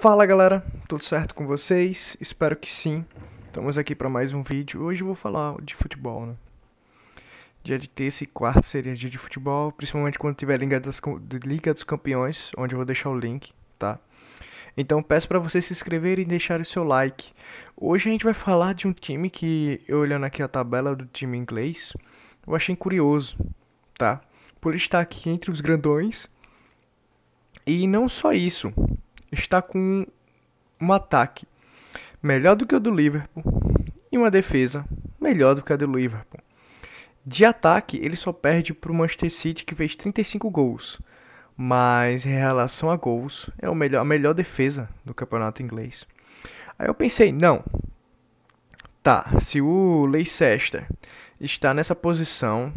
Fala galera, tudo certo com vocês? Espero que sim. Estamos aqui para mais um vídeo. Hoje eu vou falar de futebol, né? Dia de terça e quarta seria dia de futebol, principalmente quando tiver Liga, das, Liga dos Campeões, onde eu vou deixar o link, tá? Então peço para vocês se inscreverem e deixarem o seu like. Hoje a gente vai falar de um time que, eu olhando aqui a tabela do time inglês, eu achei curioso, tá? Por estar aqui entre os grandões. E não só isso, está com um ataque melhor do que o do Liverpool e uma defesa melhor do que a do Liverpool. De ataque, ele só perde para o Manchester City, que fez 35 gols. Mas em relação a gols, é o melhor, a melhor defesa do campeonato inglês. Aí eu pensei, não. Tá, se o Leicester está nessa posição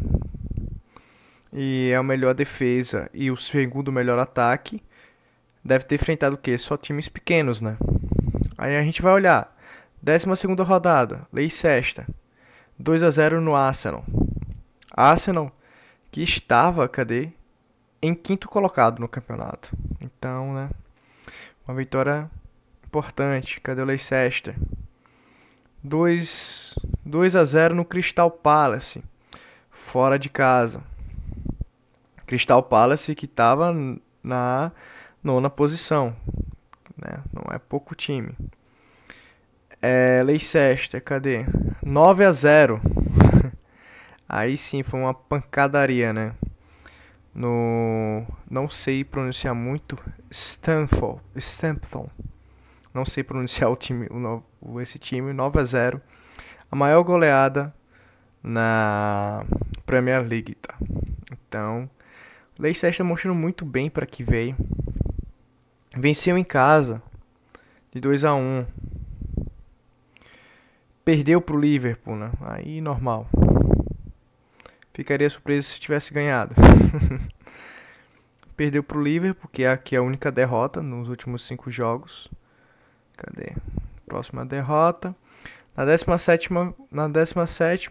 e é a melhor defesa e o segundo melhor ataque, deve ter enfrentado o quê? Só times pequenos, né? Aí a gente vai olhar. 12 rodada, lei sexta. 2 a 0 no Arsenal. Arsenal que estava, cadê? Em quinto colocado no campeonato. Então, né? Uma vitória importante. Cadê o Leicester? 2 2 a 0 no Crystal Palace, fora de casa. Crystal Palace que estava na nona posição. Né? Não é pouco time. É, Leicester, cadê? 9 a 0 Aí sim foi uma pancadaria, né? No. Não sei pronunciar muito. Stamford, Stamford. Não sei pronunciar o time, o, esse time. 9 a 0 A maior goleada na Premier League, tá? Então, Leicester mostrando muito bem para que veio. Venceu em casa de 2 a 1. Um. Perdeu pro Liverpool, né? Aí normal. Ficaria surpreso se tivesse ganhado. Perdeu pro Liverpool, que é aqui é a única derrota nos últimos 5 jogos. Cadê? Próxima derrota. Na 17, na 17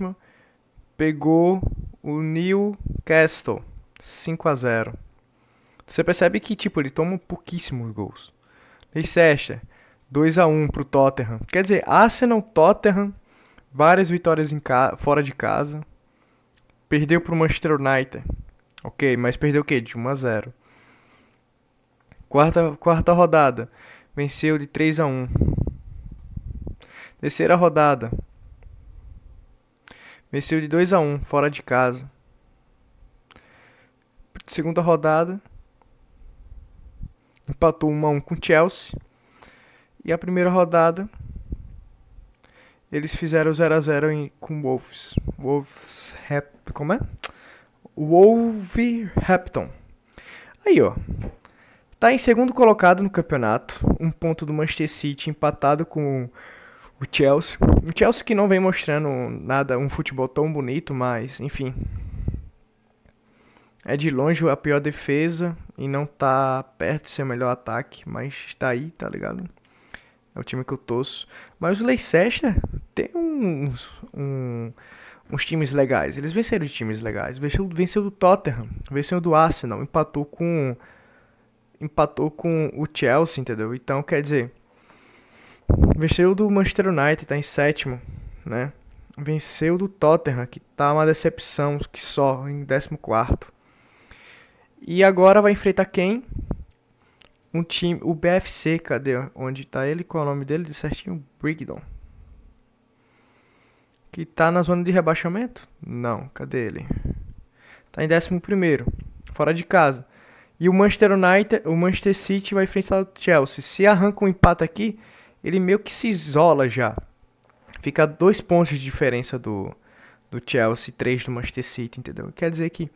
pegou o Newcastle 5 a 0. Você percebe que, tipo, ele toma pouquíssimos gols. Leicester, 2 a 1 pro Tottenham. Quer dizer, Arsenal, Tottenham, várias vitórias fora de casa. Perdeu pro Manchester United. Ok, mas perdeu o quê? De 1 a 0. Quarta, quarta rodada, venceu de 3 a 1. Terceira rodada, venceu de 2 a 1 fora de casa. Segunda rodada, empatou 1 a 1 com o Chelsea. E a primeira rodada eles fizeram 0 a 0 com o Wolves. Wolves como é? Wolverhampton. Aí, ó. Tá em segundo colocado no campeonato, um ponto do Manchester City empatado com o Chelsea. O Chelsea que não vem mostrando nada, um futebol tão bonito, mas enfim, é de longe a pior defesa e não tá perto de ser o melhor ataque, mas está aí, tá ligado? É o time que eu torço. Mas o Leicester tem uns, um, uns times legais. Eles venceram times legais. Venceu, venceu do Tottenham, venceu do Arsenal, empatou com empatou com o Chelsea, entendeu? Então, quer dizer, venceu do Manchester United, tá em sétimo, né? Venceu do Tottenham, que tá uma decepção, que só em décimo quarto. E agora vai enfrentar quem? Um time, o BFC, cadê? Onde tá ele? Qual é o nome dele? De certinho, Brigdon. Que tá na zona de rebaixamento? Não, cadê ele? Tá em 11 primeiro, fora de casa. E o Manchester United, o Manchester City vai enfrentar o Chelsea. Se arranca um empate aqui, ele meio que se isola já. Fica dois pontos de diferença do do Chelsea, 3 do Manchester City, entendeu? Quer dizer que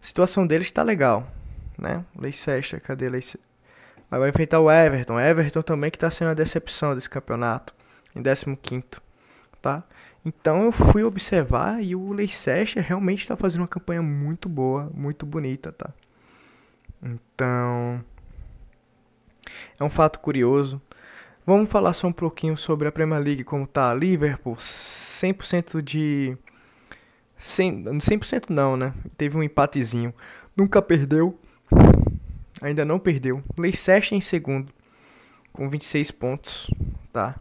a situação deles está legal, né? Leicester, cadê Leicester? Aí vai enfrentar o Everton. Everton também que está sendo a decepção desse campeonato, em 15º, tá? Então eu fui observar e o Leicester realmente está fazendo uma campanha muito boa, muito bonita, tá? Então é um fato curioso. Vamos falar só um pouquinho sobre a Premier League, como tá Liverpool, 100% de 100%, não, né? Teve um empatezinho. Nunca perdeu. Ainda não perdeu. Leicester em segundo, com 26 pontos, tá?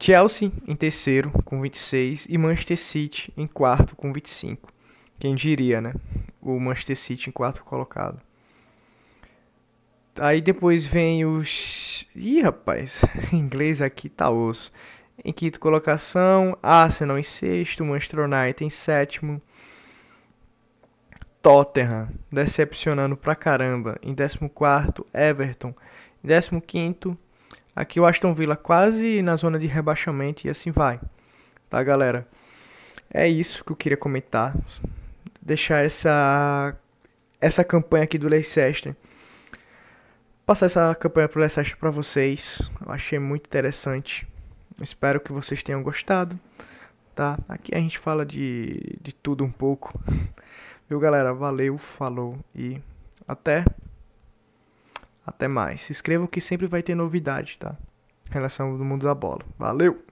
Chelsea em terceiro, com 26. E Manchester City em quarto, com 25. Quem diria, né? O Manchester City em quarto colocado. Aí depois vem os. Ih, rapaz, inglês aqui tá osso em quinto colocação, Arsenal em sexto, Manchester United em sétimo, Tottenham decepcionando pra caramba em décimo quarto, Everton em décimo quinto, aqui o Aston Villa quase na zona de rebaixamento e assim vai, tá galera? É isso que eu queria comentar, deixar essa essa campanha aqui do Leicester passar essa campanha pro Leicester para vocês. Eu achei muito interessante. Espero que vocês tenham gostado, tá? Aqui a gente fala de, de tudo um pouco. Viu, galera? Valeu, falou e até até mais. Se inscrevam que sempre vai ter novidade, tá? Em relação ao mundo da bola. Valeu!